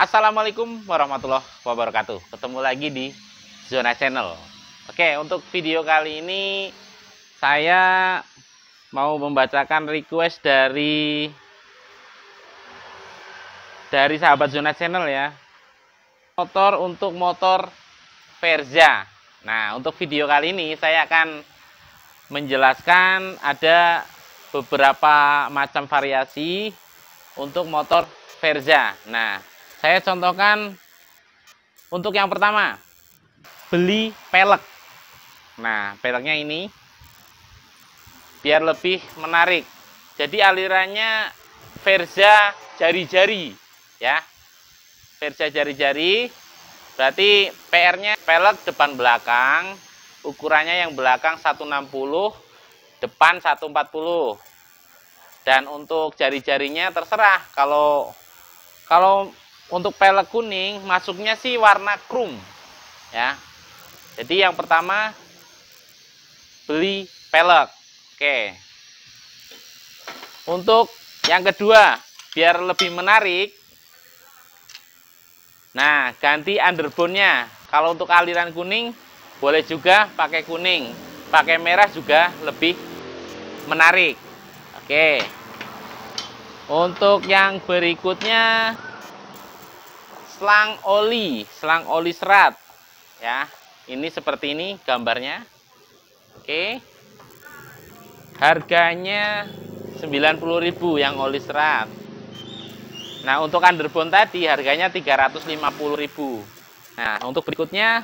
Assalamualaikum warahmatullahi wabarakatuh. Ketemu lagi di Zona Channel. Oke, untuk video kali ini saya mau membacakan request dari dari sahabat Zona Channel ya. Motor untuk motor Verza. Nah, untuk video kali ini saya akan menjelaskan ada beberapa macam variasi untuk motor Verza. Nah, saya contohkan untuk yang pertama, beli pelek. Nah, peleknya ini biar lebih menarik. Jadi alirannya verza jari-jari, ya. Verza jari-jari berarti PR-nya pelek depan belakang, ukurannya yang belakang 160, depan 140. Dan untuk jari-jarinya terserah kalau kalau untuk pelek kuning masuknya sih warna krum ya jadi yang pertama beli pelek oke untuk yang kedua biar lebih menarik nah ganti underbone-nya kalau untuk aliran kuning boleh juga pakai kuning pakai merah juga lebih menarik oke untuk yang berikutnya selang oli, selang oli serat. Ya, ini seperti ini gambarnya. Oke. Harganya 90.000 yang oli serat. Nah, untuk underbone tadi harganya 350.000. Nah, untuk berikutnya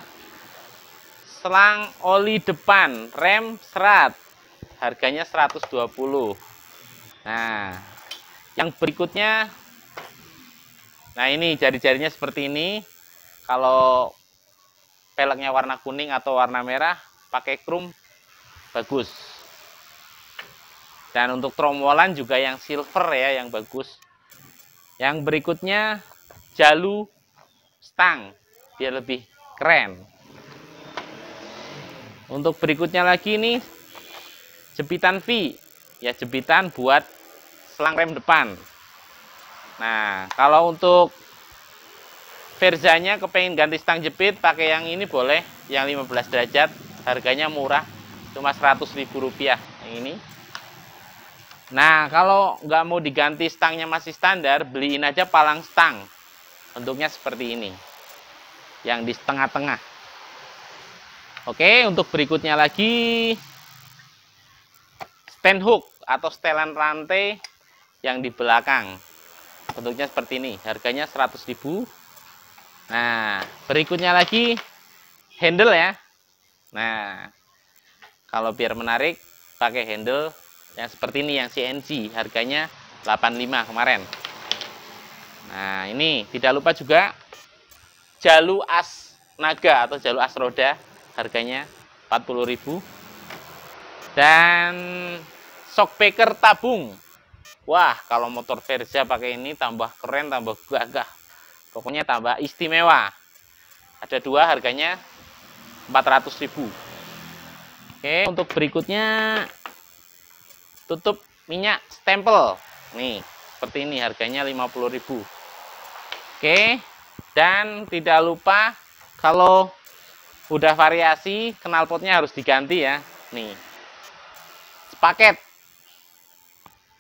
selang oli depan, rem serat. Harganya 120. Nah, yang berikutnya Nah ini jari-jarinya seperti ini. Kalau peleknya warna kuning atau warna merah, pakai krum bagus. Dan untuk tromolan juga yang silver ya yang bagus. Yang berikutnya jalu stang dia lebih keren. Untuk berikutnya lagi ini jepitan V ya jepitan buat selang rem depan Nah, kalau untuk Verzanya kepengen ganti stang jepit pakai yang ini boleh, yang 15 derajat, harganya murah, cuma rp ribu rupiah yang ini. Nah, kalau nggak mau diganti stangnya masih standar, beliin aja palang stang. Bentuknya seperti ini. Yang di tengah-tengah. Oke, untuk berikutnya lagi stand hook atau setelan rantai yang di belakang bentuknya seperti ini harganya 100.000 nah berikutnya lagi handle ya nah kalau biar menarik pakai handle yang seperti ini yang CNC harganya 85 kemarin nah ini tidak lupa juga jalu as naga atau jalu as roda harganya 40.000 dan shock tabung Wah, kalau motor Versa pakai ini tambah keren, tambah gagah. Pokoknya tambah istimewa. Ada dua harganya 400.000. Oke, untuk berikutnya tutup minyak stempel. Nih, seperti ini harganya 50.000. Oke. Dan tidak lupa kalau udah variasi knalpotnya harus diganti ya. Nih. Sepaket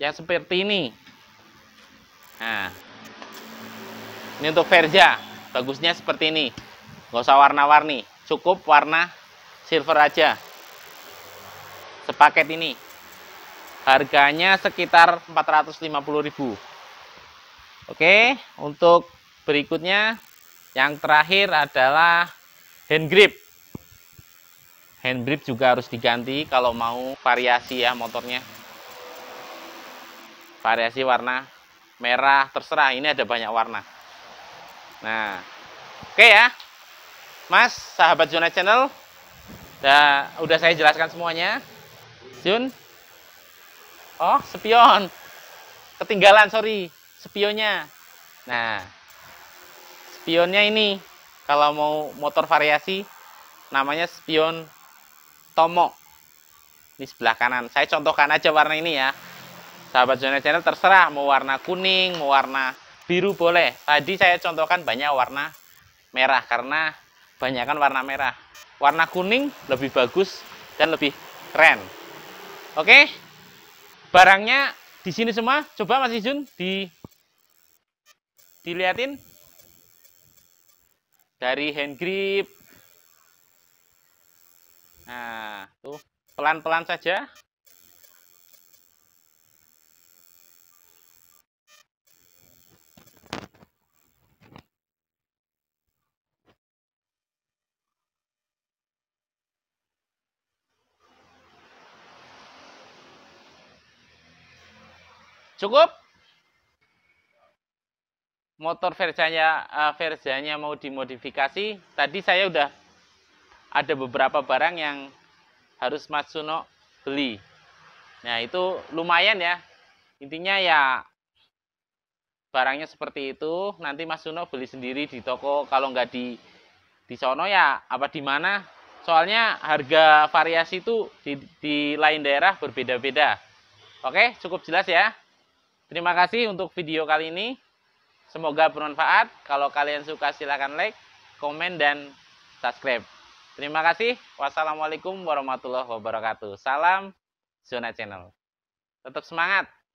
yang seperti ini. Nah, ini untuk Verja, bagusnya seperti ini. gak usah warna-warni, cukup warna silver aja. Sepaket ini. Harganya sekitar 450.000. Oke, untuk berikutnya yang terakhir adalah hand grip. Hand grip juga harus diganti kalau mau variasi ya motornya variasi warna merah terserah ini ada banyak warna nah oke okay ya mas sahabat zona channel udah, udah saya jelaskan semuanya Jun oh spion ketinggalan sorry spionnya nah spionnya ini kalau mau motor variasi namanya spion Tomo di sebelah kanan saya contohkan aja warna ini ya Sahabat Zona Channel terserah mau warna kuning, mau warna biru boleh. Tadi saya contohkan banyak warna merah karena banyakkan warna merah. Warna kuning lebih bagus dan lebih keren. Oke. Barangnya di sini semua. Coba Mas Ijun di diliatin dari hand grip. Nah, tuh pelan-pelan saja Cukup? Motor Versanya uh, eh, Versanya mau dimodifikasi. Tadi saya udah ada beberapa barang yang harus Mas Suno beli. Nah, itu lumayan ya. Intinya ya barangnya seperti itu, nanti Mas Suno beli sendiri di toko kalau nggak di di sono ya apa di mana? Soalnya harga variasi itu di, di lain daerah berbeda-beda. Oke, cukup jelas ya. Terima kasih untuk video kali ini. Semoga bermanfaat. Kalau kalian suka silahkan like, komen, dan subscribe. Terima kasih. Wassalamualaikum warahmatullahi wabarakatuh. Salam Zona Channel. Tetap semangat.